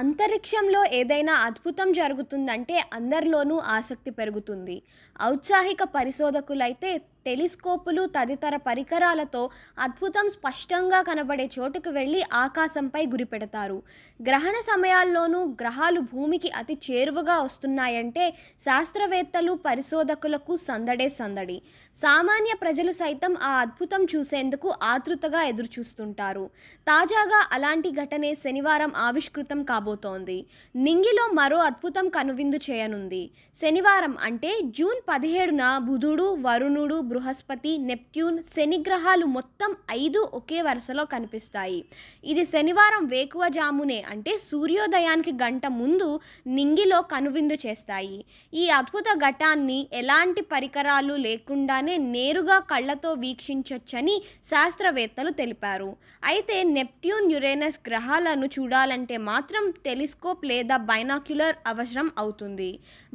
అంతరిక్షంలో ఏదైనా అద్భుతం జరుగుతుందంటే అందరిలోనూ ఆసక్తి పెరుగుతుంది ఔత్సాహిక పరిశోధకులైతే టెలిస్కోపులు తదితర పరికరాలతో అద్భుతం స్పష్టంగా కనబడే చోటుకు వెళ్ళి ఆకాశంపై గురిపెడతారు గ్రహణ సమయాల్లోనూ గ్రహాలు భూమికి అతి చేరువగా వస్తున్నాయంటే శాస్త్రవేత్తలు పరిశోధకులకు సందడే సందడి సామాన్య ప్రజలు సైతం ఆ అద్భుతం చూసేందుకు ఆతృతగా ఎదురుచూస్తుంటారు తాజాగా అలాంటి ఘటనే శనివారం ఆవిష్కృతం కాబోతోంది నింగిలో మరో అద్భుతం కనువిందు చేయనుంది శనివారం అంటే జూన్ పదిహేడున బుధుడు వరుణుడు బృహస్పతి నెప్ట్యూన్ శని గ్రహాలు మొత్తం ఐదు ఒకే వరుసలో కనిపిస్తాయి ఇది శనివారం వేకువజామునే అంటే సూర్యోదయానికి గంట ముందు నింగిలో కనువిందు చేస్తాయి ఈ అద్భుత ఘటాన్ని ఎలాంటి పరికరాలు లేకుండానే నేరుగా కళ్ళతో వీక్షించొచ్చని శాస్త్రవేత్తలు తెలిపారు అయితే నెప్ట్యూన్ యురేనస్ గ్రహాలను చూడాలంటే మాత్రం టెలిస్కోప్ లేదా బైనాక్యులర్ అవసరం అవుతుంది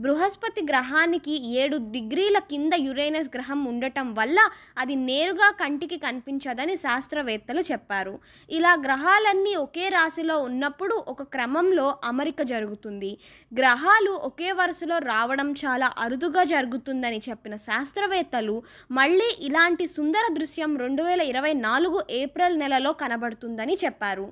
బృహస్పతి గ్రహానికి ఏడు డిగ్రీల కింద యురేనస్ గ్రహం ఉండటం ఉండటం వల్ల అది నేరుగా కంటికి కనిపించదని శాస్త్రవేత్తలు చెప్పారు ఇలా గ్రహాలన్నీ ఒకే రాశిలో ఉన్నప్పుడు ఒక క్రమంలో అమరిక జరుగుతుంది గ్రహాలు ఒకే వరుసలో రావడం చాలా అరుదుగా జరుగుతుందని చెప్పిన శాస్త్రవేత్తలు మళ్ళీ ఇలాంటి సుందర దృశ్యం రెండు వేల ఇరవై నాలుగు ఏప్రిల్ నెలలో కనబడుతుందని చెప్పారు